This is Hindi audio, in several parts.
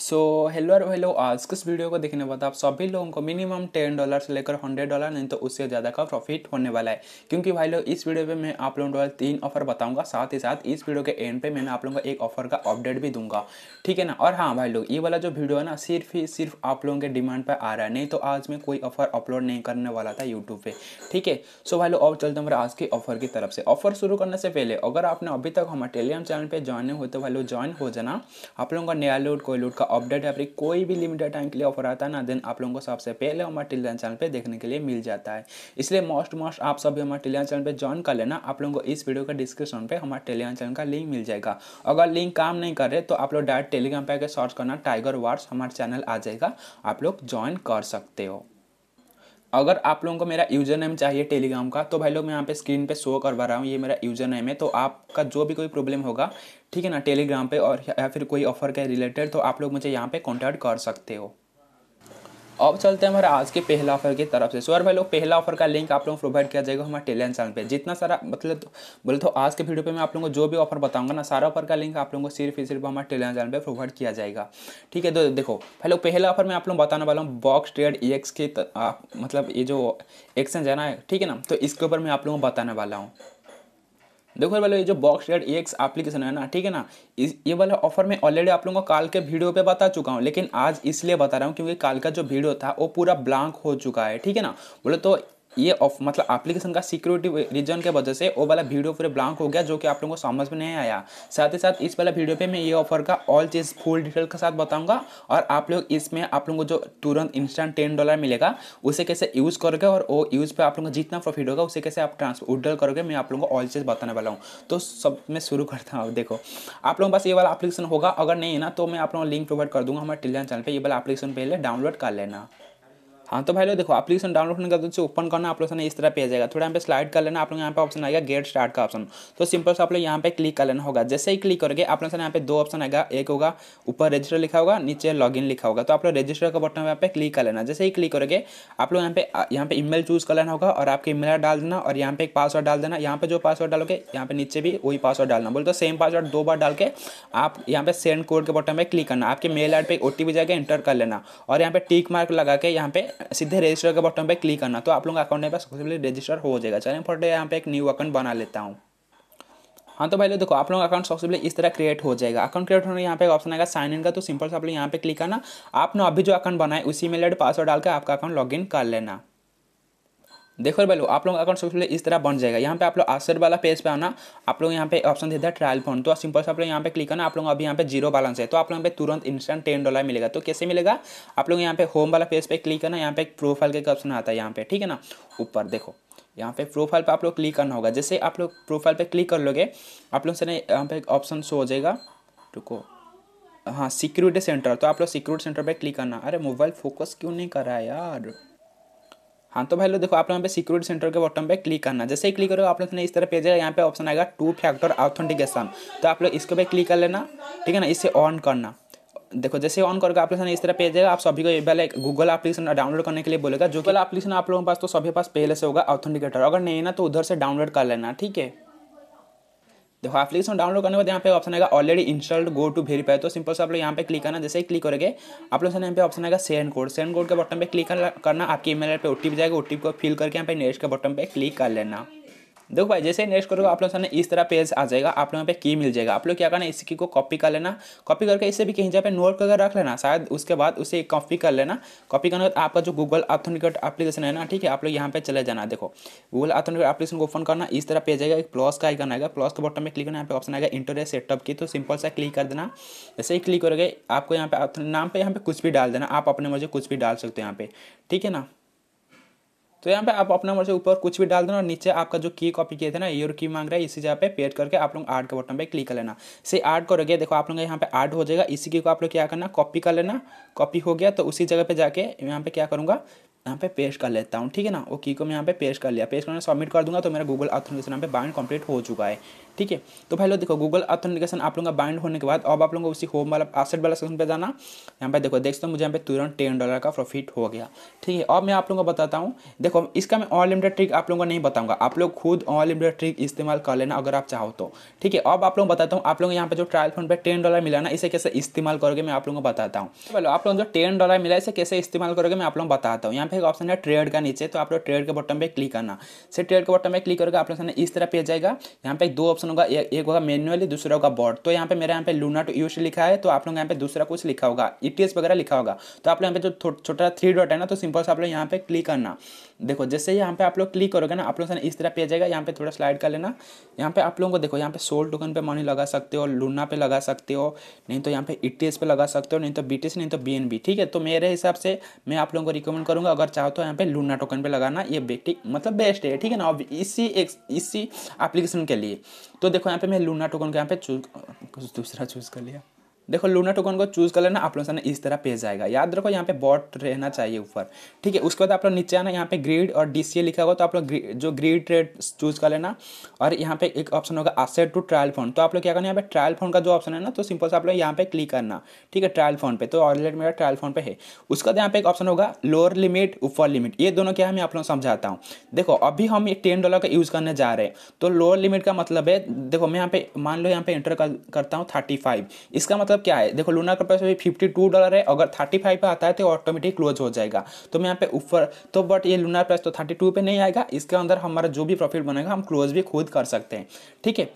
सो हेलो और हेलो आज के इस वीडियो को देखने बाद आप सभी लोगों को मिनिमम टेन डॉलर से लेकर हंड्रेड डॉलर नहीं तो उससे ज़्यादा का प्रॉफिट होने वाला है क्योंकि भाई लोग इस वीडियो पे मैं आप लोगों को तीन ऑफर बताऊंगा साथ ही साथ इस वीडियो के एंड पे मैंने आप लोगों को एक ऑफर का अपडेट भी दूंगा ठीक है ना और हाँ भाई लोग ये वाला जो वीडियो है ना सिर्फ ही सिर्फ आप लोगों के डिमांड पर आ रहा है नहीं तो आज मैं कोई ऑफर अपलोड नहीं करने वाला था यूट्यूब पर ठीक है सो भाई लोग और चलते हमारे आज के ऑफर की तरफ से ऑफर शुरू करने से पहले अगर आपने अभी तक हमारे टेलीग्राम चैनल पर ज्वाइन हो हुए तो भाई लोग ज्वाइन हो जाना आप लोगों का नया लोड कोई लोड का अपडेट या फिर कोई भी लिमिटेड टाइम के लिए ऑफर आता है ना देन आप लोगों को सबसे पहले हमारे टेलीग्राम चैनल पर देखने के लिए मिल जाता है इसलिए मोस्ट मोस्ट आप सभी हमारे टेलीग्राम चैनल पर ज्वाइन कर लेना आप लोगों को इस वीडियो का डिस्क्रिप्शन पर हमारे टेलीग्राम चैनल का लिंक मिल जाएगा अगर लिंक काम नहीं कर रहे तो आप लोग डायरेक्ट टेलीग्राम पर सर्च करना टाइगर वार्स हमारा चैनल आ जाएगा आप लोग ज्वाइन कर सकते हो अगर आप लोगों को मेरा यूज़र नेम चाहिए टेलीग्राम का तो भाई लोग मैं यहाँ पे स्क्रीन पे शो करवा रहा हूँ ये मेरा यूज़र नेम है तो आपका जो भी कोई प्रॉब्लम होगा ठीक है ना टेलीग्राम पे और या फिर कोई ऑफर के रिलेटेड तो आप लोग मुझे यहाँ पे कॉन्टैक्ट कर सकते हो अब चलते हैं हमारे आज के पहला ऑफर की तरफ से सोर भाई लोग पहला ऑफर का लिंक आप लोगों को प्रोवाइड किया जाएगा हमारे टेलीग्राम चैनल पे जितना सारा मतलब तो, बोले तो आज के वीडियो पे मैं आप लोगों को जो भी ऑफर बताऊंगा ना सारा ऑफर का लिंक आप लोगों को सिर्फ सिर्फ हमारे टेलीग्राम चैनल पे प्रोवाइड किया जाएगा ठीक है तो देखो भाई लोग पहला ऑफर मैं आप लोग बताने वाला हूँ बॉक्स ट्रेड ई की मतलब ये जो एक्सचेंज है ना ठीक है ना तो इसके ऊपर मैं आप लोगों को बताने वाला हूँ देखो बोलो ये जो बॉक्स रेड एक्स एप्लीकेशन है ना ठीक है ना इस ये वाला ऑफर मैं ऑलरेडी आप लोगों को काल के वीडियो पे बता चुका हूँ लेकिन आज इसलिए बता रहा हूँ क्योंकि काल का जो वीडियो था वो पूरा ब्लैंक हो चुका है ठीक है ना बोले तो ये ऑफ मतलब एप्लीकेशन का सिक्योरिटी रीजन के वजह से वो वाला वीडियो पूरे ब्लैंक हो गया जो कि आप लोगों को समझ में नहीं आया साथ ही साथ इस वाला वीडियो पे मैं ये ऑफर का ऑल चीज़ फुल डिटेल के साथ बताऊंगा और आप लोग इसमें आप लोगों को जो तुरंत इंस्टेंट टेन डॉलर मिलेगा उसे कैसे यूज़ करोगे और वो यूज़ पर आप लोगों को जितना प्रॉफिट होगा उसे कैसे आप ट्रांसफर उड्डल करोगे मैं आप लोगों को ऑल चीज़ बताने वाला हूँ तो सब मैं शुरू करता हूँ देखो आप लोगों के पास ये वाला एप्लीकेशन होगा अगर नहीं है ना तो मैं आप लोगों को लिंक प्रोवाइड कर दूंगा हमारे टेलीग्राम चैनल पर ये वाला एप्लीकेशन पहले डाउनलोड कर लेना हाँ तो भाई लोग देखो एप्लीकेशन डाउनलोड करने का बाद ओपन करना आप लोग इस तरह पे आ जाएगा थोड़ा यहाँ पे स्लाइड कर लेना आप लोग यहाँ पे ऑप्शन आएगा गेट स्टार्ट का ऑप्शन तो सिंपल से आप लोग यहाँ पे क्लिक कर लेना होगा जैसे ही क्लिक करोगे आप लोग यहाँ पे दो ऑप्शन आएगा एक होगा ऊपर रजिस्टर लिखा होगा नीचे इन लिखा होगा तो आप लोग रजिस्टर का बटन यहाँ पे क्लिक कर लेना जैसे ही क्लिक करोगे आप लोग यहाँ पे यहाँ पे ईमेल चूज कर लेना होगा और आपके ईमेल डाल देना और यहाँ पे एक पासवर्ड डाल देना यहाँ पे जो पासवर्ड डालोगे यहाँ पे नीचे भी वही पासवर्ड डालना बोलते सेम पासवर्ड दो बार डाल के आप यहाँ पे सेंड कोड के बटन पर क्लिक करना आपके मेल आई पे ओ टी एंटर कर लेना और यहाँ पे टिक मार्क लगा के यहाँ पे सीधे रजिस्टर के बटन पर क्लिक करना तो आप लोगों का अकाउंट मेरे पास सक्सेसफुली रजिस्टर हो जाएगा चलिए फोटो यहाँ पे एक न्यू अकाउंट बना लेता हूँ हाँ तो भाई लोग देखो आप लोग अकाउंट सबसे इस तरह क्रिएट हो जाएगा अकाउंट क्रिएट होने यहाँ पे ऑप्शन आएगा साइन इन का तो सिंपल से आप लोग यहाँ पे क्लिक करना आपने अभी जो अकाउंट बनाए उसी में पासवर्ड डालकर आपका अकाउंट लॉगिन कर लेना देखो बैलो आप लोग अकाउंट सक्सेसफुल इस तरह बन जाएगा यहाँ पे आप लोग आसर वाला पेज पे आना आप लोग यहाँ पे ऑप्शन देता है ट्रायल फोन तो सिंपल से आप लोग यहाँ पे क्लिक करना आप लोग अभी यहाँ पे जीरो बैलेंस है तो आप लोग यहाँ पे तुरंत इंस्टेंट टेन डॉलर मिलेगा तो कैसे मिलेगा आप लोग यहाँ पे होम वाला पेज पे क्लिक करना यहाँ पे एक प्रोफाइल का ऑप्शन आता है यहाँ पे ठीक है ना ऊपर देखो यहाँ पे प्रोफाइल पर आप लोग क्लिक करना होगा जैसे आप लोग प्रोफाइल पर क्लिक कर लोगे आप लोग से ना यहाँ पे ऑप्शन शो हो जाएगा रुको हाँ सिक्योरिटी सेंटर तो आप लोग सिक्योरिटी सेंटर पर क्लिक करना अरे मोबाइल फोकस क्यों नहीं कर रहा है यार हाँ तो भाई लोग देखो आप लोग यहाँ पे सिक्योरिटी सेंटर के बॉटम पे क्लिक करना जैसे ही क्लिक करोगे आप लोग इस तरह पेज आएगा यहाँ पे ऑप्शन आएगा टू फैक्टर ऑथेंटिकेशन तो आप लोग इसको पे क्लिक कर लेना ठीक है ना इसे ऑन करना देखो जैसे ऑन करके लोग इस तरह पेज है आप सभी को पहले गूगल एप्लीकेशन डाउनलोड करने के लिए बोलेगा जो कल एप्लीकेशन आप लोगों के पास तो सभी पास पहले से होगा ऑथेंटिकेटर अगर नहीं है ना तो उधर से डाउनलोड कर लेना ठीक है देखो एप्लीकेशन डाउनलोड करने के बाद यहाँ पे ऑप्शन आएगा already installed go to verify तो सिंपल से आप लोग यहाँ पे क्लिक करना जैसे ही क्लिक करेंगे आप लोग यहाँ पे ऑप्शन आएगा सेंड कोड सेंड कोड के बटन पे क्लिक करना आपकी ईमेल पे ओटीपी जाएगा ओटीपी को फिल करके यहाँ पे नेक्स्ट के बटन पे क्लिक कर लेना देखो भाई जैसे नेक्स्ट करोगे आप लोगों सामने इस तरह पेज आ जाएगा आप लोगों पे की मिल जाएगा आप लोग क्या करना इस की को कॉपी कर लेना कॉपी करके इसे भी कहीं जगह पे नोट करके रख लेना शायद उसके बाद उसे कॉपी कर लेना कॉपी करने का आपका जो गूगल ऑथेंटिकेट एप्लीकेशन है ना ठीक है आप लोग यहाँ पे चले जाना देखो गूगल ऑथेंटिकेट एप्लीकेशन को ओपन करना इस तरह पेज आएगा एक प्लस का आइकन आएगा प्लस के बटन में क्लिक करना यहाँ पे ऑप्शन आएगा इंटरनेट सेटअप की तो सिंपल सा क्लिक कर देना जैसे ही क्लिक करोगे आपको यहाँ पे नाम पे यहाँ पे कुछ भी डाल देना आप अपने मुझे कुछ भी डाल सकते हो यहाँ पे ठीक है ना तो यहाँ पे आप अपना मर्जी ऊपर कुछ भी डाल देना और नीचे आपका जो की कॉपी किए थे ना यूर की मांग रहा है इसी जगह पे पेड करके आप लोग आर्ट के बटन पे क्लिक कर लेना से आर्ट करोगे देखो आप लोग यहाँ पे आर्ट हो जाएगा इसी की को आप लोग क्या करना कॉपी कर लेना कॉपी हो गया तो उसी जगह पे जाके यहाँ पे क्या करूँगा यहाँ पे पेश कर लेता हूँ ठीक है ना वो की को मैं यहाँ पे पेश कर लिया पेश करने सबमिट कर दूंगा तो मेरा गूगल ऑथेंटिकेशन यहाँ पे बाइंड कंप्लीट हो चुका है ठीक है तो भाई लोग देखो गूगल ऑथेंटिकेशन आप लोगों का बाइंड होने के बाद अब आप लोगों को उसी होम वाला आसेट वाला सेक्शन पे जाना यहाँ पे देखो देखते हो मुझे यहाँ पे तुरंत टेन डॉलर का प्रॉफिट हो गया ठीक है अब मैं आप लोगों को बताता हूँ देखो इसका मैं अनलिमिटेड ट्रिक आप लोगों को नहीं बताऊंगा आप लोग खुद अनलिमिटेड ट्रिक इस्तेमाल कर लेना अगर आप चाहो तो ठीक है अब आप लोग बताता हूँ आप लोगों यहाँ पे जो ट्रायल फंड पे टेन डॉलर मिला ना इसे कैसे इस्तेमाल करोगे मैं आप लोगों को बताता हूँ तो आप लोग जो टेन डॉलर मिला इसे कैसे इस्तेमाल करोगे मैं आप लोगों को बताता हूँ यहाँ यहाँ पे एक ऑप्शन है ट्रेड का नीचे तो आप लोग ट्रेड के बटन पे क्लिक करना से ट्रेड के बटन पे क्लिक करोगे आप लोग सामने इस तरह पे जाएगा यहाँ पे दो ऑप्शन होगा एक होगा मैनुअली दूसरा होगा बॉर्ड तो यहाँ पे मेरे यहाँ पे लूना टू यूज लिखा है तो आप लोग यहाँ पे दूसरा कुछ लिखा होगा ई वगैरह लिखा होगा तो आप लोग यहाँ पे जो छोटा थ्री डॉट है ना तो सिंपल से आप लोग यहाँ पे क्लिक करना देखो जैसे यहाँ पे आप लोग क्लिक करोगे ना आप लोग सामने इस तरह पे जाएगा यहाँ पे थोड़ा स्लाइड कर लेना यहाँ पे आप लोगों को देखो यहाँ पे सोल टोकन पे मनी लगा सकते हो लूना पे लगा सकते हो नहीं तो यहाँ पे ई पे लगा सकते हो नहीं तो बी नहीं तो बी ठीक है तो मेरे हिसाब से मैं आप लोगों को रिकमेंड करूँगा अगर चाहो तो यहाँ पे लूना टोकन पे लगाना ये बेटिक मतलब बेस्ट है ठीक है ना अब इसी एक इसी एप्लीकेशन के लिए तो देखो यहाँ पे मैं लूना टोकन को यहाँ पे चूज दूसरा चूज़ कर लिया देखो लूना टोकन को चूज़ कर लेना आप लोग सामने इस तरह पेज आएगा याद रखो यहाँ पे बॉट रहना चाहिए ऊपर ठीक है उसके बाद आप लोग नीचे आना यहाँ पे ग्रीड और डी लिखा होगा तो आप लोग जो ग्रीड ट्रेड चूज़ कर लेना और यहाँ पे एक ऑप्शन होगा आसेट टू ट्रायल फोन तो आप लोग क्या करना यहाँ पे ट्रायल फोन का जो ऑप्शन है ना तो सिंपल से आप लोग यहाँ पे क्लिक करना ठीक है ट्रायल फोन पे तो ऑलरेडी मेरा ट्रायल फोन पे है उसके बाद यहाँ पे एक ऑप्शन होगा लोअर लिमिट ऊपर लिमिट ये दोनों क्या है मैं आप लोग समझाता हूँ देखो अभी हम ये टेन डॉलर का यूज़ करने जा रहे हैं तो लोअर लिमिट का मतलब है देखो मैं यहाँ पे मान लो यहाँ पे एंटर करता हूँ थर्टी इसका मतलब मतलब क्या है देखो लूना का प्राइस अभी फिफ्टी टू डॉलर है अगर थर्टी फाइव पे आता है तो ऑटोमेटिक क्लोज हो जाएगा तो मैं यहाँ पे ऊपर तो बट ये लूना प्राइस तो थर्टी टू पे नहीं आएगा इसके अंदर हमारा जो भी प्रॉफिट बनेगा हम क्लोज भी खुद कर सकते हैं ठीक है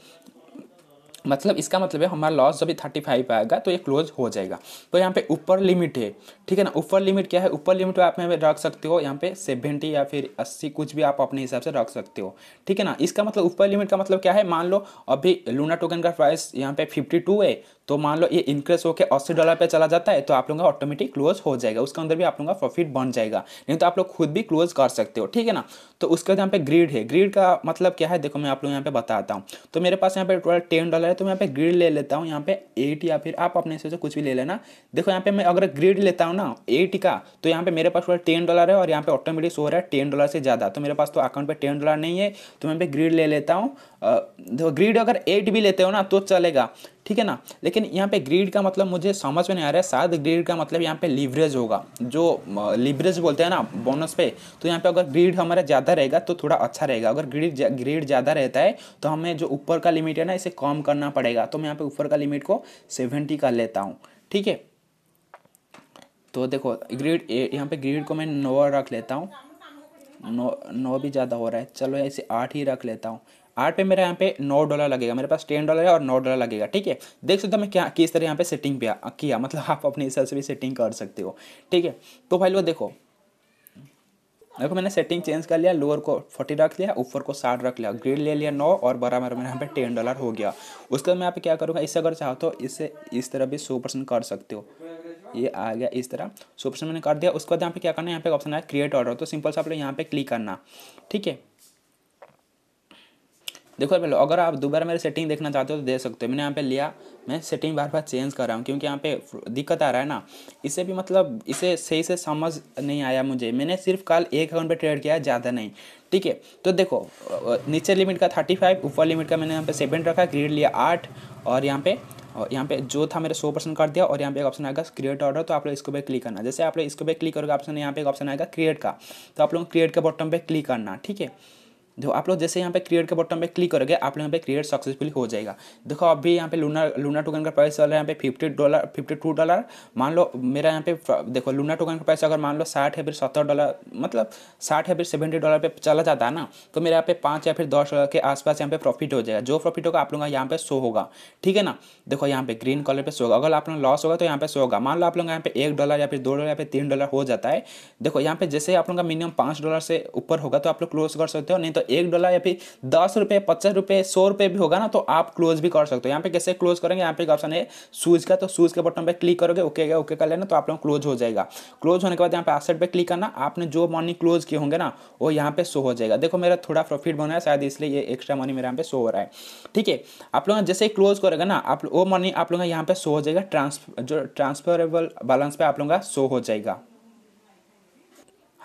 मतलब इसका मतलब है हमारा लॉस जब थर्टी फाइव आएगा तो ये क्लोज हो जाएगा तो यहाँ पे ऊपर लिमिट है ठीक है ना ऊपर लिमिट क्या है ऊपर लिमिट आप यहाँ पे रख सकते हो यहाँ पे सेवेंटी या फिर अस्सी कुछ भी आप अपने हिसाब से रख सकते हो ठीक है ना इसका मतलब ऊपर लिमिट का मतलब क्या है मान लो अभी लूना टोकन का प्राइस यहाँ पे फिफ्टी है तो मान लो ये इंक्रेस होकर अस्सी डॉलर पे चला जाता है तो आप लोगों का ऑटोमेटिक क्लोज हो जाएगा उसके अंदर भी आप लोगों का प्रॉफिट बन जाएगा नहीं तो आप लोग खुद भी क्लोज कर सकते हो ठीक है ना तो उसके बाद यहाँ पे ग्रीड है ग्रीड का मतलब क्या है देखो मैं आप लोग यहाँ पे बताता हूँ तो मेरे पास यहाँ पे टोटल टेन डॉलर है तो मैं यहाँ पे ग्रीड ले लेता हूँ यहाँ पे एट या फिर आप अपने से कुछ भी ले लेना देखो यहाँ पे मैं अगर ग्रीड लेता हूँ ना एट का तो यहाँ पे मेरे पास टोटल टेन डॉलर है और यहाँ पे ऑटोमेटिक हो रहा है टेन डॉलर से ज़्यादा तो मेरे पास तो अकाउंट पर टेन डॉलर नहीं है तो मैं पे ग्रीड ले लेता हूँ देखो ग्रीड अगर एट भी लेते हो ना तो चलेगा ठीक है ना लेकिन यहाँ पे ग्रीड का मतलब मुझे समझ में नहीं आ रहा है शायद ग्रीड का मतलब यहाँ पे लीवरेज होगा जो लीवरेज बोलते हैं ना बोनस पे तो यहाँ पे अगर ग्रीड हमारा ज़्यादा रहेगा तो थोड़ा अच्छा रहेगा अगर ग्रीड ग्रीड ज़्यादा रहता है तो हमें जो ऊपर का लिमिट है ना इसे कम करना पड़ेगा तो मैं यहाँ पे ऊपर का लिमिट को सेवेंटी का लेता हूँ ठीक है तो देखो ग्रीड यहाँ पे ग्रीड को मैं नौ रख लेता हूँ नौ नौ भी ज़्यादा हो रहा है चलो ऐसे आठ ही रख लेता हूँ आठ पे मेरा यहाँ पे नौ डॉलर लगेगा मेरे पास टेन डॉलर है और नौ डॉलर लगेगा ठीक है देख सकते हो मैं क्या किस तरह यहाँ पे सेटिंग पे किया मतलब आप अपने हिसाब से भी सेटिंग कर सकते हो ठीक है तो भाई लोग देखो देखो मैंने सेटिंग चेंज कर लिया लोअर को फोर्टी रख लिया ऊपर को साठ रख लिया ग्रिड ले लिया नौ और बराबर मेरा यहाँ पे टेन डॉलर हो गया उसके बाद मैं यहाँ पे क्या करूँगा इससे अगर चाहो तो इससे इस तरह भी सौ परसेंट कर सकते हो ये आ गया इस तरह सौ परसेंट मैंने कर दिया उसके बाद यहाँ पे क्या करना है यहाँ पे ऑप्शन आया क्रिएट ऑर्डर तो सिंपल से आप लोग यहाँ पे क्लिक करना ठीक है देखो पहले अगर आप दोबारा मेरे सेटिंग देखना चाहते हो तो दे सकते हो मैंने यहाँ पे लिया मैं सेटिंग बार बार चेंज कर रहा हूँ क्योंकि यहाँ पे दिक्कत आ रहा है ना इसे भी मतलब इसे सही से समझ नहीं आया मुझे मैंने सिर्फ कल एक अकाउंट पर ट्रेड किया ज़्यादा नहीं ठीक है तो देखो नीचे लिमिट का थर्टी फाइव ऊपर लिमिट का मैंने यहाँ पे सेवन रखा क्रिएट लिया आठ और यहाँ पे और यहाँ पे जो था मेरे सौ परसेंट कर दिया और यहाँ पे एक ऑप्शन आएगा क्रिएट ऑर्डर तो आप लोग इसको पे क्लिक करना जैसे आप लोग इसको पे क्लिक करोगे ऑप्शन यहाँ पे एक ऑप्शन आएगा क्रिएट का तो आप लोग क्रिएट के बॉटम पे क्लिक करना ठीक है देखो आप लोग जैसे यहाँ पे क्रिएट के बटन पे क्लिक करोगे आप लोग यहाँ पे क्रिएट सक्सेसफुल हो जाएगा देखो अभी यहाँ पे लूना लूना टोकन का प्राइस चल रहा है यहाँ पे fifty dollar fifty two dollar मान लो मेरा यहाँ पे देखो लूना टोकन का प्राइस अगर मान लो साठ या फिर सत्तर डॉलर मतलब साठ या फिर सेवेंटी डॉलर पर चला जाता है ना तो मेरे यहाँ पे पाँच या फिर दस डॉलर के आसपास यहाँ पे प्रॉफिट हो जाएगा जो प्रॉफिट होगा आप लोगों का यहाँ पे शो होगा ठीक है ना देखो यहाँ पे ग्रीन कलर पे शो होगा अगर आप लोग लॉस होगा तो यहाँ पे शो होगा मान लो आप लोग यहाँ पे एक डॉलर या फिर दो डॉलर या फिर तीन डॉलर हो जाता है देखो यहाँ पे जैसे आप लोग का मिनिमम पाँच डॉलर से ऊपर होगा तो आप लोग क्लोज कर सकते हो नहीं तो एक डॉलर या फिर दस रुपये पचास रुपये सौ रुपये भी होगा ना तो आप क्लोज भी कर सकते हो यहाँ पे कैसे क्लोज करेंगे यहाँ पे एक ऑप्शन है शूज़ का तो शूज़ के बटन पर क्लिक करोगे ओके गया ओके कर लेना तो आप लोग क्लोज हो जाएगा क्लोज होने के बाद यहाँ पे आसेट पर क्लिक करना आपने जो मनी क्लोज किए होंगे ना वो यहाँ पे शो हो जाएगा देखो मेरा थोड़ा प्रॉफिट बना है शायद इसलिए ये एक्स्ट्रा मनी मेरे यहाँ पे शो हो रहा है ठीक है आप लोग जैसे ही क्लोज करेगा ना आप वो मनी आप लोग यहाँ पे शो हो जाएगा ट्रांसफर जो ट्रांसफरेबल बैलेंस पे आप लोगों का शो हो जाएगा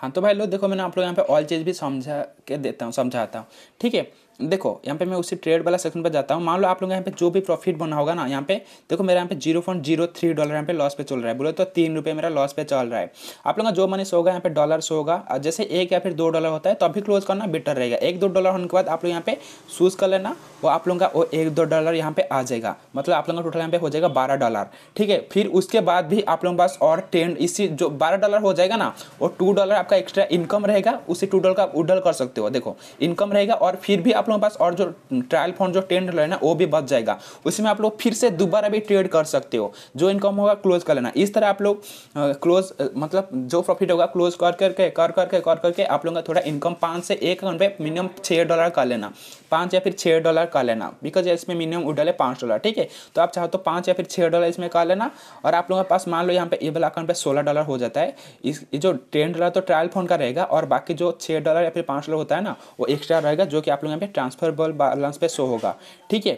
हाँ तो भाई लोग देखो मैंने आप लोग यहाँ पे ऑल चीज़ भी समझा के देता हूँ समझाता हूँ ठीक है देखो यहाँ पे मैं उसी ट्रेड वाला सेक्शन पर जाता हूँ मान लो आप लोग यहाँ पे जो भी प्रॉफिट बना होगा ना यहाँ पे देखो मेरा यहाँ पे zero point zero three dollar यहाँ पे लॉस पे चल रहा है बोले तो तीन रुपये मेरा लॉस पे चल रहा है आप लोगों का जो मनी होगा यहाँ पे डॉलर होगा जैसे एक या फिर दो डॉलर होता है तो अभी क्लोज करना बेटर रहेगा एक दो डॉलर होने के बाद आप लोग यहाँ पे शूज़ कर लेना वो आप लोगों का वो एक दो डॉलर यहाँ पे आ जाएगा मतलब आप लोगों का टोटल यहाँ पे हो जाएगा बारह डॉलर ठीक है फिर उसके बाद भी आप लोगों के पास और टेन इसी जो बारह डॉलर हो जाएगा ना वो टू डॉलर आपका एक्स्ट्रा इनकम रहेगा उसी टू डॉलर का आप उडल कर सकते हो देखो इनकम रहेगा और फिर भी आप आप लोगों के पास और जो ट्रायल फंड जो टेन डॉलर है ना वो भी बच जाएगा उसमें आप लोग फिर से दोबारा भी ट्रेड कर सकते हो जो इनकम होगा क्लोज कर लेना इस तरह आप लोग क्लोज मतलब जो प्रॉफिट होगा क्लोज कर करके कर करके कर करके आप लोगों का थोड़ा इनकम पाँच से एक अकाउंट पर मिनिमम छः डॉलर कर लेना पाँच या फिर छः डॉलर कर लेना बिकॉज इसमें मिनिमम उडल है पाँच डॉलर ठीक है तो आप चाहो तो पाँच या फिर छः डॉलर इसमें कर लेना और आप लोगों के पास मान लो यहाँ पे ये वाला अकाउंट पे सोलह डॉलर हो जाता है इस जो टेन डॉलर तो ट्रायल फोन का रहेगा और बाकी जो छः डॉलर या फिर पाँच डॉलर होता है ना वो एक्स्ट्रा रहेगा जो कि आप लोग यहाँ पे ट्रांसफर बल बैलेंस पे शो होगा ठीक है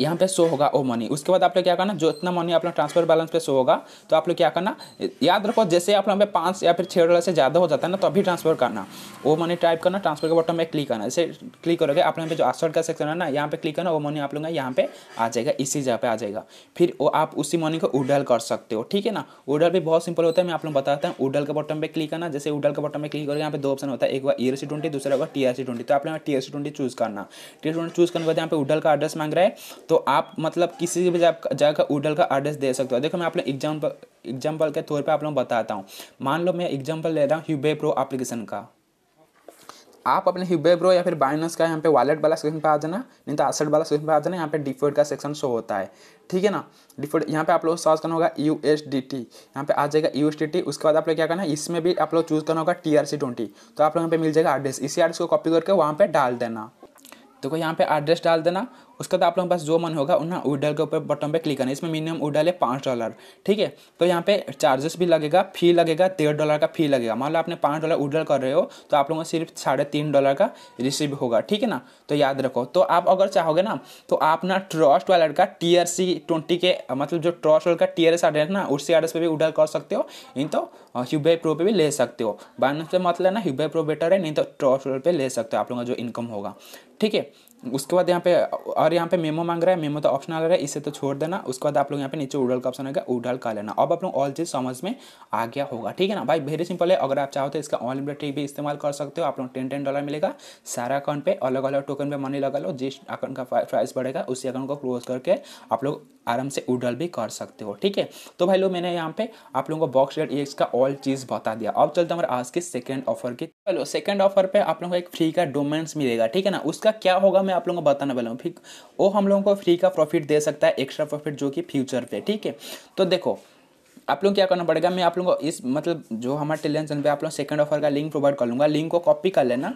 यहाँ पे शो होगा ओ oh मनी उसके बाद आप लोग क्या करना जो इतना मनी आप लोग ट्रांसफर बैलेंस पे शो होगा तो आप लोग क्या करना याद रखो जैसे आप लोग पाँच या फिर छः डॉलर से ज़्यादा हो जाता है ना तो अभी ट्रांसफर करना ओ मनी टाइप करना ट्रांसफर के बटन में क्लिक करना जैसे क्लिक करोगे आप लोग जो आसवर्ड का सेक्शन है ना यहाँ पे क्लिक करना ओ oh मनी आप लोग यहाँ पे आ जाएगा इसी जगह पर आ जाएगा फिर वो आप उसी मनी को उडल कर सकते हो ठीक है ना उडल भी बहुत सिंपल होता है मैं आप लोग बताता हूँ उडल के बटन पर क्लिक करना जैसे उडल के बटन में क्लिक करोगे यहाँ पे दो ऑप्शन होता है एक बार ई ट्वेंटी दूसरा होगा टी आर सी ट्वेंटी तो आप लोग T R C twenty choose करना T S C twenty choose करने के बाद यहाँ पे उडल का एड्रेस मांग रहा है तो आप मतलब किसी भी जगह का उडल का एड्रेस दे सकते हो देखो मैं आपने एग्जाम्पल एग्जाम्पल के तौर पर आप लोग बताता हूँ मान लो मैं एग्जाम्पल ले रहा हूँ ह्यूबे प्रो एप्लीकेशन का आप अपने ह्यूबे प्रो या फिर बाइनस का यहाँ पे वॉलेट वाला सेक्शन पे आ जाना नहीं तो एसेट वाला सेक्शन पे आ जाना यहाँ पे डिफॉल्ट का सेक्शन शो होता है ठीक है ना डिफॉल्ट यहाँ पे आप लोग सर्च करना होगा यू एस डी टी यहाँ पे आ जाएगा यू एस डी टी उसके बाद आप लोग क्या करना है इसमें भी आप लोग चूज़ करना होगा टी आर सी ट्वेंटी तो आप लोग यहाँ पे मिल जाएगा एड्रेस इसी एड्रेस को कॉपी करके वहाँ पे डाल देना देखो तो यहाँ पे एड्रेस डाल देना उसके बाद आप लोगों के पास जो मन होगा उन्हें उडल के ऊपर बटन पे क्लिक करना इसमें मिनिमम उडल है पाँच डॉलर ठीक है तो यहाँ पे चार्जेस भी लगेगा फी लगेगा तेरह डॉलर का फी लगेगा मान लो आपने पाँच डॉलर उडल कर रहे हो तो आप लोगों को सिर्फ साढ़े तीन डॉलर का रिसीव होगा ठीक है ना तो याद रखो तो आप अगर चाहोगे ना तो आप ना ट्रस्ट वालेट का टी आर सी ट्वेंटी के मतलब जो ट्रस्ट वाले का टी आर एस एड्रेस ना उसी एड्रेस पर भी उडल कर सकते हो नहीं तो ह्यूबे प्रो पे भी ले सकते हो बाइनेंस पे तो मतलब ना ह्यूबे प्रो बेटर है नहीं तो ट्रस्ट वाले पे ले सकते हो आप लोगों का जो इनकम होगा ठीक है उसके बाद यहाँ पे और यहाँ पे मेमो मांग रहा है मेमो तो ऑप्शन आ रहा है इसे तो छोड़ देना उसके बाद आप लोग यहाँ पे नीचे उड़ल का ऑप्शन आएगा उड़ल का लेना अब आप लोग ऑल चीज़ समझ में आ गया होगा ठीक है ना भाई वेरी सिंपल है अगर आप चाहो तो इसका ऑनलाइन ट्रिक भी इस्तेमाल कर सकते हो आप लोग टेन टेन डॉलर मिलेगा सारा अकाउंट पे अलग अलग टोकन पे मनी लगा लो जिस अकाउंट का प्राइस बढ़ेगा उसी अकाउंट को क्लोज करके आप लोग आराम से उडल भी कर सकते हो ठीक है तो भाई लोग मैंने यहाँ पे आप लोगों को बॉक्स रेट एक्स का ऑल चीज़ बता दिया अब चलते हमारे आज के सेकेंड ऑफर की चलो सेकेंड ऑफर पे आप लोगों को एक फ्री का डोमेंस मिलेगा ठीक है ना उसका क्या होगा मैं आप लोगों को बताने वाला हूँ वो हम लोगों को फ्री का प्रॉफिट दे सकता है एक्स्ट्रा प्रॉफिट जो कि फ्यूचर पे ठीक है तो देखो आप लोग क्या करना पड़ेगा मैं आप लोगों को इस मतलब जो हमारे टेलीग्राम चैनल पे आप लोग सेकंड ऑफर का लिंक प्रोवाइड कर लूँगा लिंक को कॉपी कर लेना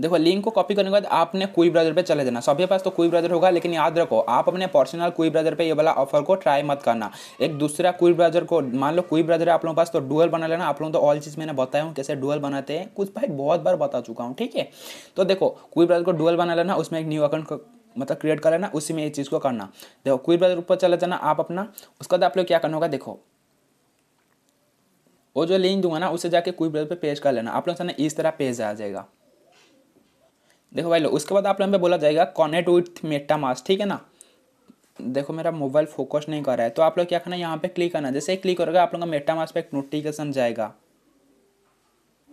देखो लिंक को कॉपी करने के बाद आपने कोई ब्राउजर पे चले जाना सभी पास तो कोई ब्राउजर होगा लेकिन याद रखो आप अपने पर्सनल कोई ब्राउजर पे ये वाला ऑफर को ट्राई मत करना एक दूसरा कोई ब्राउजर को मान लो कोई ब्राउजर आप लोगों पास तो डुअल बना लेना आप लोगों तो ऑल चीज़ मैंने बताया हूँ कैसे डुअल बनाते हैं कुछ भाई बहुत बार बता चुका हूँ ठीक है तो देखो कोई ब्राउजर को डुअल बना लेना उसमें एक न्यू अकाउंट मतलब क्रिएट कर लेना उसी में ये चीज़ को करना देखो कोई ब्राउजर ऊपर चले जाना आप अपना उसके बाद आप लोग क्या करना होगा देखो वो जो लिंक दूंगा ना उसे जाके कोई ब्राउजर पे पेज कर लेना आप लोगों के सामने इस तरह पेज आ जाएगा देखो भाई लोग उसके बाद आप लोगों पे बोला जाएगा कॉनेक्ट विथ मेटामास ठीक है ना देखो मेरा मोबाइल फोकस नहीं कर रहा है तो आप लोग क्या करना है यहाँ पे क्लिक करना जैसे ही क्लिक करोगे आप लोगों का मेटा मास पे एक नोटिफिकेशन जाएगा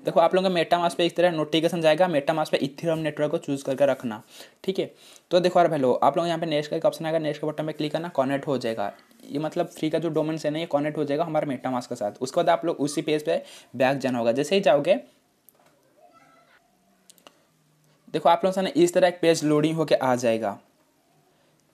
देखो आप लोगों का मास पे इस तरह नोटिफिकेशन जाएगा मेटामास पे इथिरम नेटवर्क को चूज करके रखना ठीक है तो देखो यार भाई लोग आप लोग यहाँ पे नेक्स्ट का एक ऑप्शन आएगा नेक्स्ट के बटन पे क्लिक करना कनेक्ट हो जाएगा ये मतलब फ्री का जो डोमेन्स है ना ये कनेक्ट हो जाएगा हमारे मेटामास के साथ उसके बाद आप लोग उसी पेज पर बैक जाना होगा जैसे ही जाओगे देखो आप लोगों सामने इस तरह एक पेज लोडिंग होकर आ जाएगा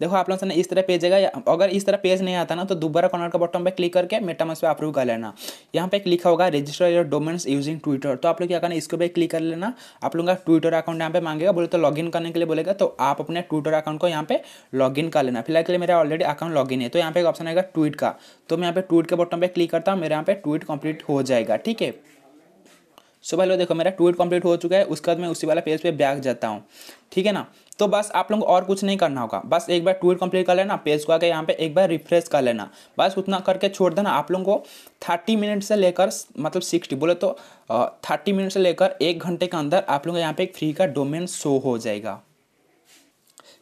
देखो आप लोगों सामने इस तरह पेज आएगा अगर इस तरह पेज नहीं आता ना तो दोबारा कॉर्नर का बटन पे क्लिक करके मस पे अप्रूव कर लेना यहाँ पे एक लिखा होगा register your domains using Twitter तो आप लोग क्या करना इसको पे क्लिक कर लेना आप लोगों का ट्विटर अकाउंट यहाँ पे मांगेगा बोले तो इन करने के लिए बोलेगा तो आप अपने ट्विटर अकाउंट को यहाँ पे इन कर लेना फिलहाल के लिए मेरा ऑलरेडी अकाउंट लॉगिन है तो यहाँ पे एक ऑप्शन आएगा ट्वीट का तो मैं यहाँ पे ट्वीट के बटन पर क्लिक करता हूँ मेरे यहाँ पे ट्वीट कंप्लीट हो जाएगा ठीक है सो भाई लोग देखो मेरा ट्वीट कंप्लीट कम्प्लीट हो चुका है उसके बाद मैं उसी वाला पेज पे बैक जाता हूँ ठीक है ना तो बस आप लोगों को और कुछ नहीं करना होगा बस एक बार ट्वीट कंप्लीट कम्प्लीट कर लेना पेज को आके यहाँ पे एक बार रिफ्रेश कर लेना बस उतना करके छोड़ देना आप लोगों को थर्टी मिनट से लेकर मतलब सिक्सटी बोले तो थर्टी मिनट से लेकर एक घंटे के अंदर आप लोगों को यहाँ पे एक फ्री का डोमेन शो हो जाएगा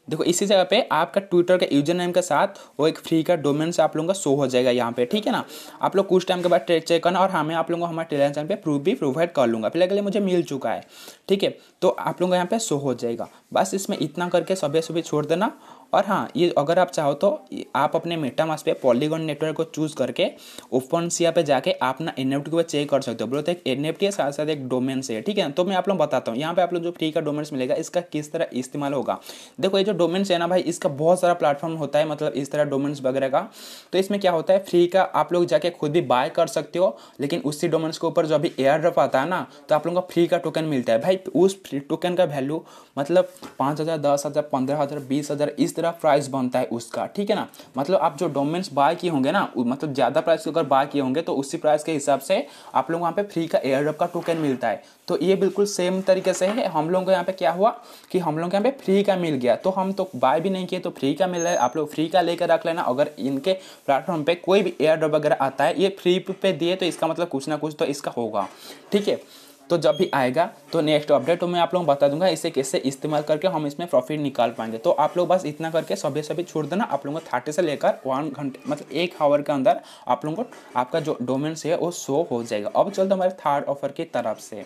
देखो इसी जगह पे आपका ट्विटर का यूजर नेम के साथ वो एक फ्री का डोमेन से आप लोगों का शो हो जाएगा यहाँ पे ठीक है ना आप लोग कुछ टाइम के बाद ट्रेड चेक करना और हमें आप लोगों को हमारे टेलीग्राम चैनल पे प्रूफ भी प्रोवाइड कर लूँगा पहले के लिए मुझे मिल चुका है ठीक है तो आप लोगों का यहाँ पे शो हो जाएगा बस इसमें इतना करके सभी सुबह छोड़ देना और हाँ ये अगर आप चाहो तो आप अपने मेटा मास पे पॉलीगॉन नेटवर्क को चूज़ करके ओपन सिया पे जाके आप ना एन को चेक कर सकते हो बोलो तो एक एन एफ के साथ साथ एक डोमेन से है ठीक है तो मैं आप लोग बताता हूँ यहाँ पे आप लोग जो फ्री का डोमेन्स मिलेगा इसका किस तरह इस्तेमाल होगा देखो ये जो डोमेन्स है ना भाई इसका बहुत सारा प्लेटफॉर्म होता है मतलब इस तरह डोमेन्स वगैरह का तो इसमें क्या होता है फ्री का आप लोग जाके खुद भी बाय कर सकते हो लेकिन उसी डोमेन्स के ऊपर जो अभी एयर ड्रॉप आता है ना तो आप लोगों को फ्री का टोकन मिलता है भाई उस टोकन का वैल्यू मतलब पाँच हज़ार दस हज़ार पंद्रह हज़ार बीस हज़ार इस तरह प्राइस बनता है उसका ठीक है ना मतलब आप जो डोमेंस बाय किए होंगे ना मतलब ज़्यादा प्राइस के अगर बाय किए होंगे तो उसी प्राइस के हिसाब से आप लोग वहाँ पे फ्री का एयर का टोकन मिलता है तो ये बिल्कुल सेम तरीके से है हम लोगों को यहाँ पे क्या हुआ कि हम लोग यहाँ पे फ्री का मिल गया तो हम तो बाय भी नहीं किए तो फ्री का मिल रहा है आप लोग फ्री का लेकर रख लेना अगर इनके प्लेटफॉर्म पे कोई भी एयर वगैरह आता है ये फ्री पे दिए तो इसका मतलब कुछ ना कुछ तो इसका होगा ठीक है तो जब भी आएगा तो नेक्स्ट अपडेट तो मैं आप लोग बता दूंगा इसे कैसे इस्तेमाल करके हम इसमें प्रॉफिट निकाल पाएंगे तो आप लोग बस इतना करके सभी सभी छोड़ देना आप लोगों को थर्टी से लेकर वन घंटे मतलब एक आवर के अंदर आप लोगों को आपका जो डोमेन्स है वो शो हो जाएगा अब चलते हमारे थर्ड ऑफर की तरफ से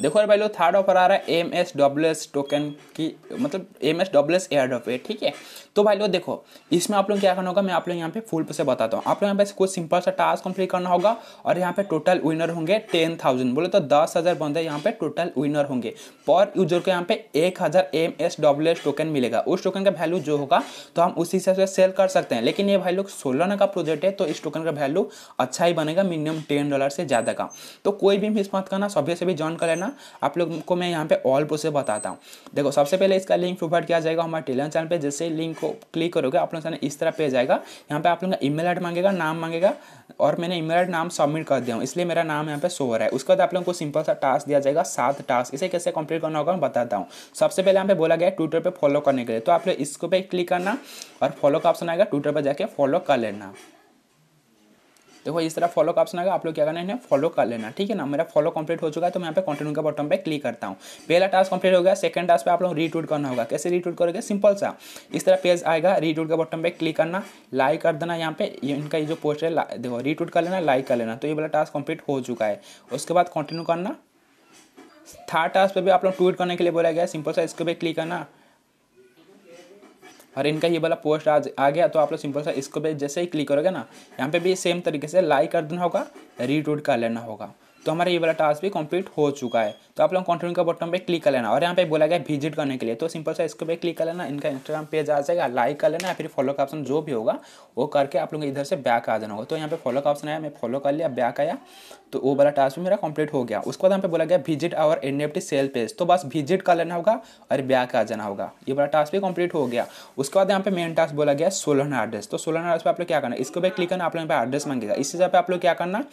देखो अरे भाई लोग थर्ड ऑफर आ रहा है M S W S token की मतलब M S W S airdrop है ठीक है तो भाई लोग देखो इसमें आप लोग क्या करना होगा मैं आप लोग यहाँ पे फुल से बताता हूँ आप लोग यहाँ पे कुछ सिंपल सा टास्क कंप्लीट करना होगा और यहाँ पे टोटल विनर होंगे टेन थाउजेंड बोले तो दस हज़ार बंदे यहाँ पे टोटल विनर होंगे पर यूजर को यहाँ पे एक हज़ार M S W S token मिलेगा उस टोकन का वैल्यू जो होगा तो हम उसी हिसाब से सेल कर सकते हैं लेकिन ये भाई लोग सोलह का प्रोजेक्ट है तो इस टोकन का वैल्यू अच्छा ही बनेगा मिनिमम टेन डॉलर से ज़्यादा का तो कोई भी मिस मत करना सभी से भी ज्वाइन कर लेना ना आप लोग को मैं यहाँ पे ऑल प्रोसेस बताता हूँ देखो सबसे पहले इसका लिंक प्रोवाइड किया जाएगा हमारे टेलीग्राम चैनल पे जैसे लिंक को क्लिक करोगे आप लोग सामने इस तरह पे जाएगा यहाँ पे आप लोग का ईमेल आईडी मांगेगा नाम मांगेगा और मैंने ई मेल नाम सबमिट कर दिया हूँ इसलिए मेरा नाम यहाँ पे सो रहा है उसके बाद आप लोगों को सिंपल सा टास्क दिया जाएगा सात टास्क इसे कैसे कंप्लीट करना होगा मैं बताता हूँ सबसे पहले यहाँ पे बोला गया ट्विटर पर फॉलो करने के लिए तो आप लोग इसको पे क्लिक करना और फॉलो का ऑप्शन आएगा ट्विटर पर जाके फॉलो कर लेना देखो इस तरह फॉलो का ऑप्शन आएगा आप लोग क्या करना है फॉलो कर लेना ठीक है ना मेरा फॉलो कंप्लीट हो चुका है तो मैं यहाँ पे कंटिन्यू का बटन पे क्लिक करता हूँ पहला टास्क कंप्लीट हो गया सेकंड टास्क पे आप लोग रीट्वीट करना होगा कैसे रीटूट करोगे सिंपल सा इस तरह पेज आएगा रीटूट का बटन पे क्लिक करना लाइक कर देना यहाँ पे इनका ये जो पोस्ट है देखो रीट्वीट कर लेना लाइक कर लेना तो ये वाला टास्क कंप्लीट हो चुका है उसके बाद कंटिन्यू करना थर्ड टास्क पे भी आप लोग ट्वीट करने के लिए बोला गया सिंपल सा इसको पे क्लिक करना और इनका ये वाला पोस्ट आज आ गया तो आप लोग सिंपल सा इसको पे जैसे ही क्लिक करोगे ना यहाँ पे भी सेम तरीके से लाइक कर देना होगा रीट्वीट कर लेना होगा तो हमारा ये वाला टास्क भी कंप्लीट हो चुका है तो आप लोग कंटिन्यू का बटन पे क्लिक कर लेना और यहाँ पे बोला गया विजिट करने के लिए तो सिंपल सा इसको पे क्लिक कर लेना इनका इंस्टाग्राम पेज आ जाएगा लाइक कर लेना या फिर फॉलो का ऑप्शन जो भी होगा वो करके आप लोग इधर से बैक आ जाना होगा तो यहाँ पे फॉलो का ऑप्शन आया मैं फॉलो कर लिया बैक आया तो वो वाला टास्क भी मेरा कंप्लीट हो गया उसके बाद यहाँ पे बोला गया visit our N sale page तो बस विजिट कर लेना होगा और बैक आ जाना होगा ये वाला टास्क भी कंप्लीट हो गया उसके बाद यहाँ पे मेन टास्क बोला गया सोलह एड्रेस तो सोलह एड्रेस पर आप लोग क्या करना इसको पे क्लिक करना आप लोग यहाँ पे एड्रेस मांगेगा इस हिसाब पर आप लोग क्या करना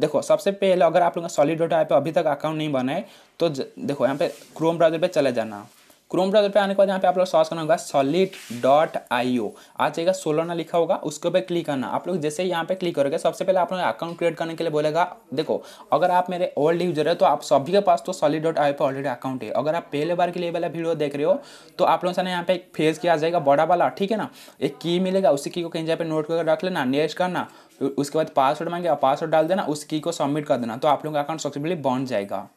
देखो सबसे पहले अगर आप लोग का सॉलिड डोटा ऐप अभी तक अकाउंट नहीं बनाए तो देखो यहाँ पे क्रोम ब्राउजर पे चले जाना क्रोम ब्राउजर पे आने के बाद यहाँ पे आप लोग सर्च करना होगा सॉलिड डॉट आई ओ आ जाएगा सोलह ना लिखा होगा उसके ऊपर क्लिक करना आप लोग जैसे यहाँ पे क्लिक करोगे सबसे पहले आप लोग अकाउंट क्रिएट करने के लिए बोलेगा देखो अगर आप मेरे ओल्ड यूजर है तो आप सभी के पास तो सॉलिड डॉट आई पर ऑलरेडी अकाउंट है अगर आप पहले बार के लिए वाला वीडियो देख रहे हो तो आप लोगों से यहाँ पे एक फेज किया जाएगा बड़ा वाला ठीक है ना एक की मिलेगा उसी की को कहीं जहाँ पे नोट करके रख लेना नेक्स्ट करना उसके बाद पासवर्ड मांगेगा पासवर्ड डाल देना उस की को सबमिट कर देना तो आप लोगों का अकाउंट सक्सेसफुली बन जाएगा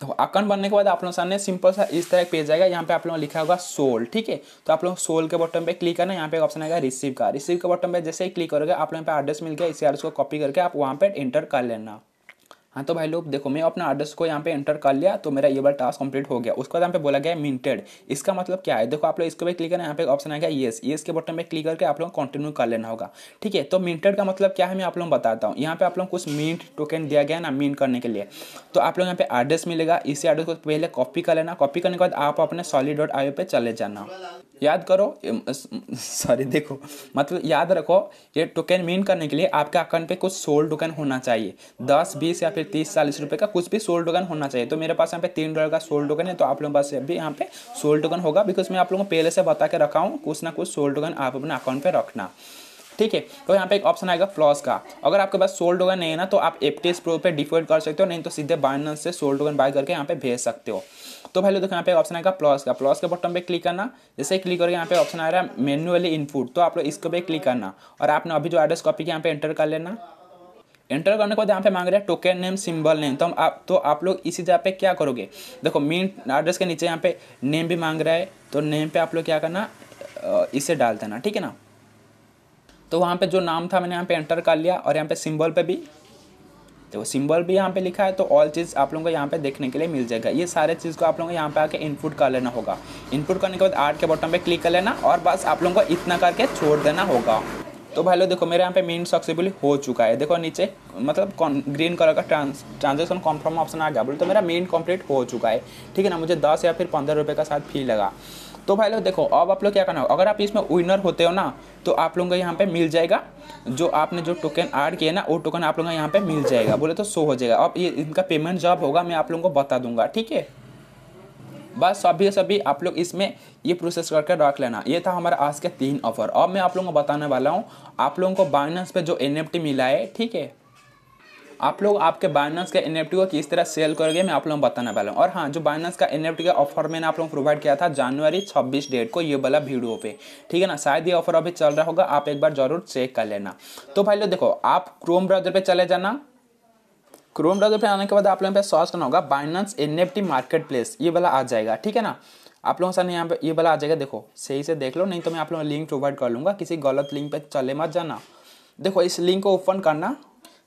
तो अकाउंट बनने के बाद आप लोग सामने सिंपल सा इस तरह पेज आएगा यहाँ पे आप लोगों लिखा होगा सोल ठीक है तो आप लोग सोल के बटन पे क्लिक करना यहाँ पे ऑप्शन आएगा रिसीव का रिसीव के बटन पे जैसे ही क्लिक करोगे आप लोगों पे एड्रेस मिल गया इसी एड्रेस को कॉपी करके आप वहाँ पे एंटर कर लेना हाँ तो भाई लोग देखो मैं अपना एड्रेस को यहाँ पे एंटर कर लिया तो मेरा ये बार टास्क कंप्लीट हो गया उसके बाद यहाँ पे बोला गया मिंटेड इसका मतलब क्या है देखो आप लोग इसको भी क्लिक करना यहाँ पे ऑप्शन आ गया येस येस के बटन पे क्लिक करके आप लोग कंटिन्यू कर लेना होगा ठीक है तो मिंटेड का मतलब क्या है मैं आप लोग बताता हूँ यहाँ पे आप लोग कुछ मिनट टोकन दिया गया ना मिनट करने के लिए तो आप लोग यहाँ पे एड्रेस मिलेगा इसी एड्रेस को पहले कॉपी कर लेना कॉपी करने के बाद आप अपने सॉलिड डॉट आई पे चले जाना याद करो सॉरी देखो मतलब याद रखो ये टोकन मीन करने के लिए आपके अकाउंट पे कुछ सोल्ड टोकन होना चाहिए दस बीस या फिर तीस चालीस रुपये का कुछ भी सोल्ड टोकन होना चाहिए तो मेरे पास यहाँ पे तीन डॉलर का सोल्ड टोकन है तो आप लोगों के पास भी यहाँ पे सोल्ड टोकन होगा बिकॉज मैं आप लोगों को पहले से बता के रखा हूँ कुछ ना कुछ सोल्ड टोकन आप अपने अकाउंट पर रखना ठीक है तो यहाँ पे एक ऑप्शन आएगा फ्लॉस का अगर आपके पास सोल्ड टोकन नहीं है ना तो आप एस प्रो पे डिफॉल्ट कर सकते हो नहीं तो सीधे बाइनेंस से सोल्ड टोकन बाय करके यहाँ पे भेज सकते हो तो भाई देखो यहाँ पे ऑप्शन आएगा प्लस का प्लस के बटन पे क्लिक करना जैसे क्लिक करके यहाँ पे ऑप्शन आ रहा है मैनुअली इनपुट तो आप लोग इसको पे क्लिक करना और आपने अभी जो एड्रेस कॉपी किया यहाँ पे एंटर कर लेना एंटर करने के बाद यहाँ पे मांग रहे हैं टोकन नेम सिंबल नेम तो आप तो आप लोग इसी जगह पे क्या करोगे देखो मेन एड्रेस के नीचे यहाँ पे नेम भी मांग रहा है तो नेम पे आप लोग क्या करना इसे डाल देना ठीक है ना तो वहाँ पे जो नाम था मैंने यहाँ पे एंटर कर लिया और यहाँ पे सिंबल पे भी तो सिंबल भी यहाँ पे लिखा है तो ऑल चीज़ आप लोगों को यहाँ पे देखने के लिए मिल जाएगा ये सारे चीज़ को आप लोगों को यहाँ पे आके इनपुट कर लेना होगा इनपुट करने के बाद आर्ट के बटन पे क्लिक कर लेना और बस आप लोगों को इतना करके छोड़ देना होगा तो भाई लोग देखो मेरे यहाँ पे मेन सक्सेसफुल हो चुका है देखो नीचे मतलब ग्रीन कलर का ट्रांस ट्रांजेक्शन कॉन्फर्म ऑप्शन आ गया बोले तो मेरा मेन कंप्लीट हो चुका है ठीक है ना मुझे दस या फिर पंद्रह रुपये का साथ फी लगा तो भाई लोग देखो अब आप लोग क्या करना होगा अगर आप इसमें विनर होते हो ना तो आप लोगों को यहाँ पे मिल जाएगा जो आपने जो टोकन ऐड किया ना वो टोकन आप लोगों को यहाँ पे मिल जाएगा बोले तो शो हो जाएगा अब ये इनका पेमेंट जब होगा मैं आप लोगों को बता दूंगा ठीक है बस सभी सभी आप लोग इसमें ये प्रोसेस करके रख लेना ये था हमारा आज के तीन ऑफर अब मैं आप लोगों को बताने वाला हूँ आप लोगों को बाइनेंस पे जो एन मिला है ठीक है आप लोग आपके बाइनेंस के एन को किस तरह सेल करोगे मैं आप लोगों को बताने वाला हूँ और हाँ जो बाइनेंस का एन का ऑफर मैंने आप लोगों को प्रोवाइड किया था जनवरी छब्बीस डेट को ये वाला वीडियो पे ठीक है ना शायद ये ऑफर अभी चल रहा होगा आप एक बार जरूर चेक कर लेना तो भाई लोग देखो आप क्रोम ब्राउजर पर चले जाना क्रोम ब्राउजर पर आने के बाद आप लोगों पर सर्च करना होगा बाइनेंस एन मार्केट प्लेस ये वाला आ जाएगा ठीक है ना आप लोगों सर यहाँ पे ये वाला आ जाएगा देखो सही से देख लो नहीं तो मैं आप लोगों लिंक प्रोवाइड कर लूँगा किसी गलत लिंक पे चले मत जाना देखो इस लिंक को ओपन करना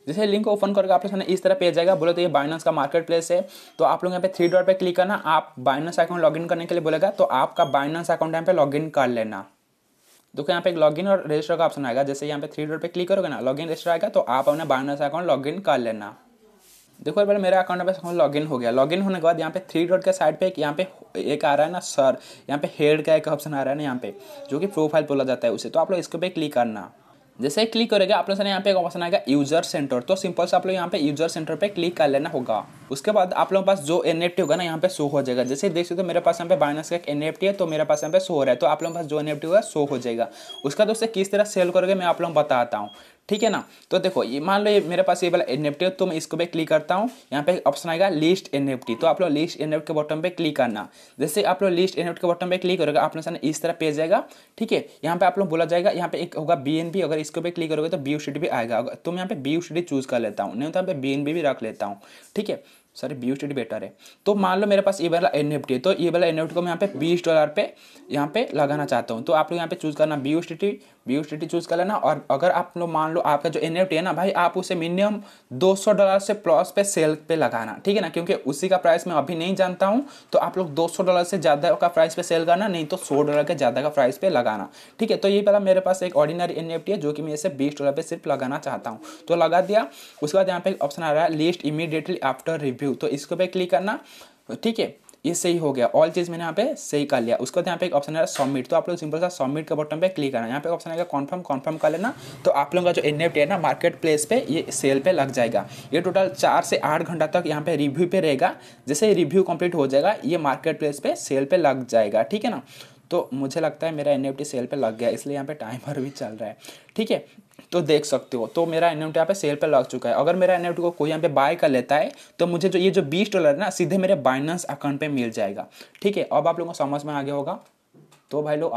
जैसे लिंक को ओपन करके आपके सामने इस तरह पेज जाएगा बोले तो ये बाइनेंस का मार्केट प्लेस है तो आप लोग यहाँ पे थ्री डॉट पे क्लिक करना आप बाइनस अकाउंट लॉगिन करने के लिए बोलेगा तो आपका बाइनेंस अकाउंट यहाँ पे लॉगिन कर लेना देखो यहाँ पे एक लॉगिन और रजिस्टर का ऑप्शन आएगा जैसे यहाँ पे थ्री डॉट पे क्लिक करोगे ना लॉगिन रजिस्टर आएगा तो आप अपना बाइनेंस अकाउंट लॉगिन कर लेना देखो पहले मेरा अकाउंट यहाँ पे लॉगिन हो गया लॉगिन होने के बाद यहाँ पे थ्री डॉट के साइड पे एक यहाँ पे एक आ रहा है ना सर यहाँ पे हेड का एक ऑप्शन आ रहा है ना यहाँ पे जो कि प्रोफाइल बोला जाता है उसे तो आप लोग इसके पे क्लिक करना जैसे क्लिक करेगा आप लोग यहाँ पे एक ऑप्शन आएगा यूजर सेंटर तो सिंपल से आप लोग यहाँ पे यूजर सेंटर पे क्लिक कर लेना होगा उसके बाद आप लोगों के पास जो एन होगा ना यहाँ पे शो हो जाएगा जैसे देख सकते हो मेरे पास यहाँ पे बाइनस का एक एन है तो मेरे पास यहाँ पे शो हो रहा है तो आप लोगों के पास जो एन होगा शो हो जाएगा उसका दोस्तों किस तरह सेल करोगे मैं आप लोग बताता हूँ ठीक है ना तो देखो ये मान लो ये मेरे पास ये वाला एन एफ टी तो मैं इसको पे क्लिक करता हूँ यहाँ पे ऑप्शन आएगा लिस्ट एन एफ टी तो आप लोग लिस्ट एन एफ के बॉटम पे क्लिक करना जैसे आप लोग लिस्ट एन एफ के बॉटम पे क्लिक करोगे आप लोग सामने इस तरह पेज आएगा ठीक है यहाँ पे आप लोग बोला जाएगा यहाँ पे एक होगा बी एन बी अगर इसको पे क्लिक करोगे तो बी यू सी डी भी आएगा तो मैं यहाँ पे B U C D choose कर लेता हूँ नहीं तो यहाँ पे बी एन बी भी रख लेता हूँ ठीक है सॉरी बी यू बेटर है तो मान लो मेरे पास ये वाला एन है तो ये वाला एन को मैं यहाँ पे बीस डॉलर पे यहाँ पे लगाना चाहता हूँ तो आप लोग यहाँ पे चूज़ करना बी यू बी चूज़ कर लेना और अगर आप लोग मान लो आपका जो एन है ना भाई आप उसे मिनिमम 200 डॉलर से प्लस पे सेल पे लगाना ठीक है ना क्योंकि उसी का प्राइस मैं अभी नहीं जानता हूँ तो आप लोग 200 डॉलर से ज़्यादा का प्राइस पे सेल करना नहीं तो 100 डॉलर के ज़्यादा का प्राइस पे लगाना ठीक है तो ये पहला मेरे पास एक ऑर्डिनरी एन है जो कि मैं इसे बीस डॉलर पर सिर्फ लगाना चाहता हूँ तो लगा दिया उसके बाद यहाँ पे ऑप्शन आ रहा है लिस्ट इमीडिएटली आफ्टर रिव्यू तो इसको पे क्लिक करना ठीक है ये सही हो गया ऑल चीज़ मैंने यहाँ पे सही कर लिया उसके बाद यहाँ पे एक ऑप्शन आया सबमिट तो आप लोग सिंपल सा सबमिट के बटन पे क्लिक करना यहाँ पे ऑप्शन आएगा कॉन्फर्म कॉन्फर्म कर लेना तो आप लोगों का जो एन है ना मार्केट प्लेस पे ये सेल पे लग जाएगा ये टोटल चार से आठ घंटा तक यहाँ पे रिव्यू पे रहेगा जैसे रिव्यू कंप्लीट हो जाएगा ये मार्केट प्लेस पे सेल पे लग जाएगा ठीक है ना तो मुझे लगता है मेरा एन सेल पे लग गया इसलिए यहाँ पे टाइमर भी चल रहा है ठीक है तो देख सकते हो तो मेरा एन यहाँ पे सेल पर लग चुका है अगर मेरा एन को कोई यहाँ पे बाय कर लेता है तो मुझे जो ये जो बीस डॉलर है ना सीधे मेरे बाइनेंस अकाउंट पर मिल जाएगा ठीक है अब आप लोगों को समझ में आगे होगा तो भाई लोग